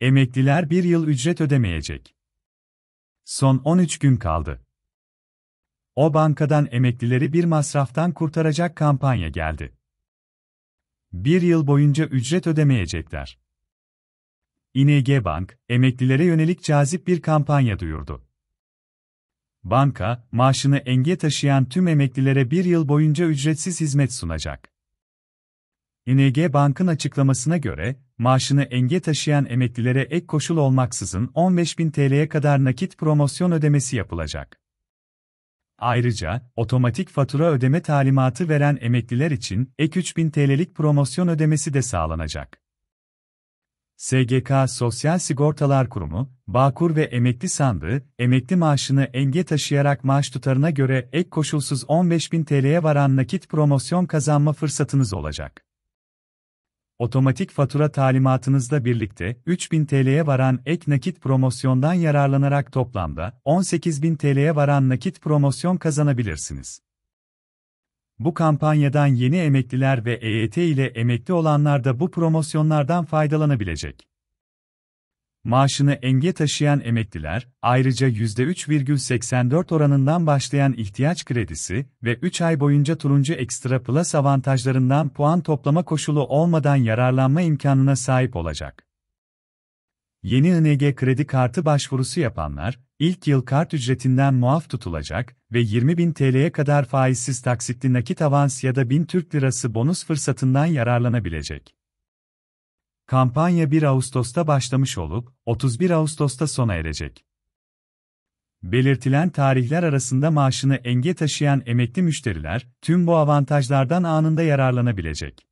Emekliler bir yıl ücret ödemeyecek. Son 13 gün kaldı. O bankadan emeklileri bir masraftan kurtaracak kampanya geldi. Bir yıl boyunca ücret ödemeyecekler. ING Bank, emeklilere yönelik cazip bir kampanya duyurdu. Banka, maaşını enge taşıyan tüm emeklilere bir yıl boyunca ücretsiz hizmet sunacak. ING Bank'ın açıklamasına göre, maaşını enge taşıyan emeklilere ek koşul olmaksızın 15.000 TL'ye kadar nakit promosyon ödemesi yapılacak. Ayrıca, otomatik fatura ödeme talimatı veren emekliler için ek 3.000 TL'lik promosyon ödemesi de sağlanacak. SGK Sosyal Sigortalar Kurumu, Bağkur ve Emekli Sandığı, emekli maaşını enge taşıyarak maaş tutarına göre ek koşulsuz 15.000 TL'ye varan nakit promosyon kazanma fırsatınız olacak otomatik fatura talimatınızla birlikte 3000 TL'ye varan ek nakit promosyondan yararlanarak toplamda 18000 TL'ye varan nakit promosyon kazanabilirsiniz. Bu kampanyadan yeni emekliler ve EYT ile emekli olanlar da bu promosyonlardan faydalanabilecek maaşını enge taşıyan emekliler, ayrıca %3,84 oranından başlayan ihtiyaç kredisi ve 3 ay boyunca turuncu ekstra plus avantajlarından puan toplama koşulu olmadan yararlanma imkanına sahip olacak. Yeni ING kredi kartı başvurusu yapanlar, ilk yıl kart ücretinden muaf tutulacak ve 20.000 TL'ye kadar faizsiz taksitli nakit avans ya da 1000 Türk Lirası bonus fırsatından yararlanabilecek. Kampanya 1 Ağustos'ta başlamış olup 31 Ağustos'ta sona erecek. Belirtilen tarihler arasında maaşını enge taşıyan emekli müşteriler tüm bu avantajlardan anında yararlanabilecek.